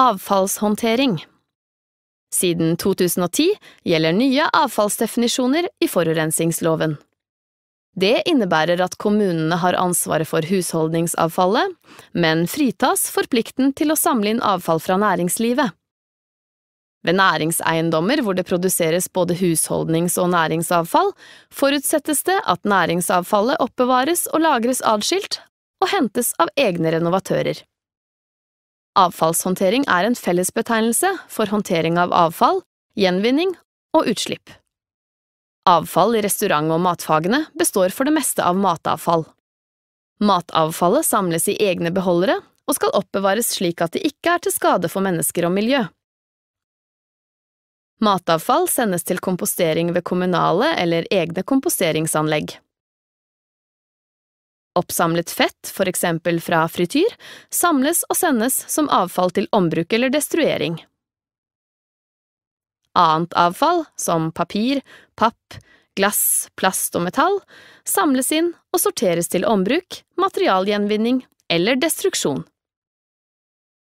Avfallshåndtering Siden 2010 gjelder nye avfallsdefinisjoner i forurensingsloven. Det innebærer at kommunene har ansvaret for husholdningsavfallet, men fritas for plikten til å samle inn avfall fra næringslivet. Ved næringseiendommer hvor det produseres både husholdnings- og næringsavfall, forutsettes det at næringsavfallet oppbevares og lagres adskilt og hentes av egne renovatører. Avfallshåndtering er en fellesbetegnelse for håndtering av avfall, gjenvinning og utslipp. Avfall i restaurant- og matfagene består for det meste av matavfall. Matavfallet samles i egne beholdere og skal oppbevares slik at det ikke er til skade for mennesker og miljø. Matavfall sendes til kompostering ved kommunale eller egne komposteringsanlegg. Oppsamlet fett, for eksempel fra frityr, samles og sendes som avfall til ombruk eller destruering. Annet avfall, som papir, papp, glass, plast og metall, samles inn og sorteres til ombruk, materialgjenvinning eller destruksjon.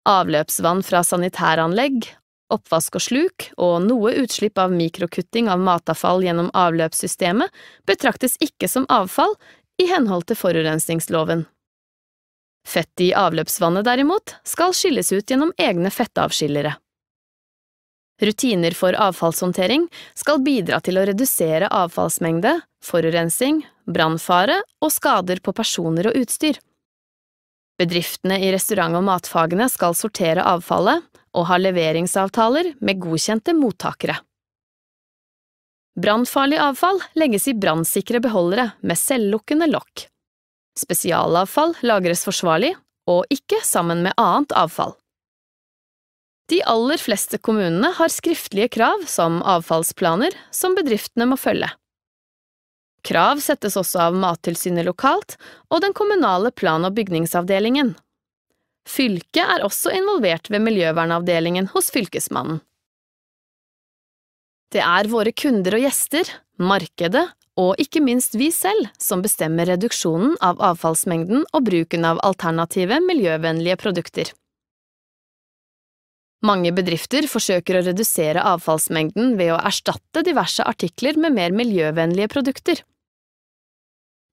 Avløpsvann fra sanitæranlegg, oppvask og sluk og noe utslipp av mikrokutting av matavfall gjennom avløpssystemet betraktes ikke som avfall i henhold til forurensningsloven. Fett i avløpsvannet, derimot, skal skilles ut gjennom egne fettavskillere. Rutiner for avfallshåndtering skal bidra til å redusere avfallsmengde, forurensing, brannfare og skader på personer og utstyr. Bedriftene i restaurant- og matfagene skal sortere avfallet og ha leveringsavtaler med godkjente mottakere. Brannfarlig avfall legges i brannsikre beholdere med selvlukkende lokk. Spesialavfall lagres forsvarlig og ikke sammen med annet avfall. De aller fleste kommunene har skriftlige krav som avfallsplaner som bedriftene må følge. Krav settes også av Mattilsynet lokalt og den kommunale plan- og bygningsavdelingen. Fylket er også involvert ved miljøvernavdelingen hos Fylkesmannen. Det er våre kunder og gjester, markedet og ikke minst vi selv som bestemmer reduksjonen av avfallsmengden og bruken av alternative, miljøvennlige produkter. Mange bedrifter forsøker å redusere avfallsmengden ved å erstatte diverse artikler med mer miljøvennlige produkter.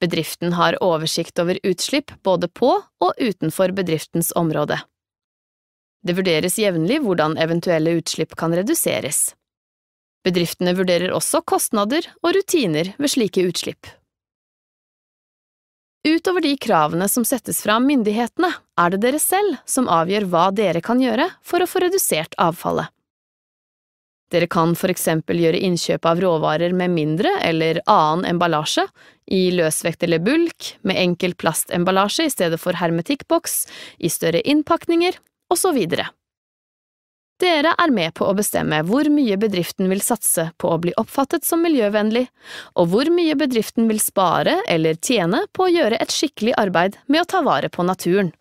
Bedriften har oversikt over utslipp både på og utenfor bedriftens område. Det vurderes jevnlig hvordan eventuelle utslipp kan reduseres. Bedriftene vurderer også kostnader og rutiner ved slike utslipp. Utover de kravene som settes fra myndighetene, er det dere selv som avgjør hva dere kan gjøre for å få redusert avfallet. Dere kan for eksempel gjøre innkjøp av råvarer med mindre eller annen emballasje, i løsvekt eller bulk, med enkel plastemballasje i stedet for hermetikkboks, i større innpakninger, og så videre. Dere er med på å bestemme hvor mye bedriften vil satse på å bli oppfattet som miljøvennlig, og hvor mye bedriften vil spare eller tjene på å gjøre et skikkelig arbeid med å ta vare på naturen.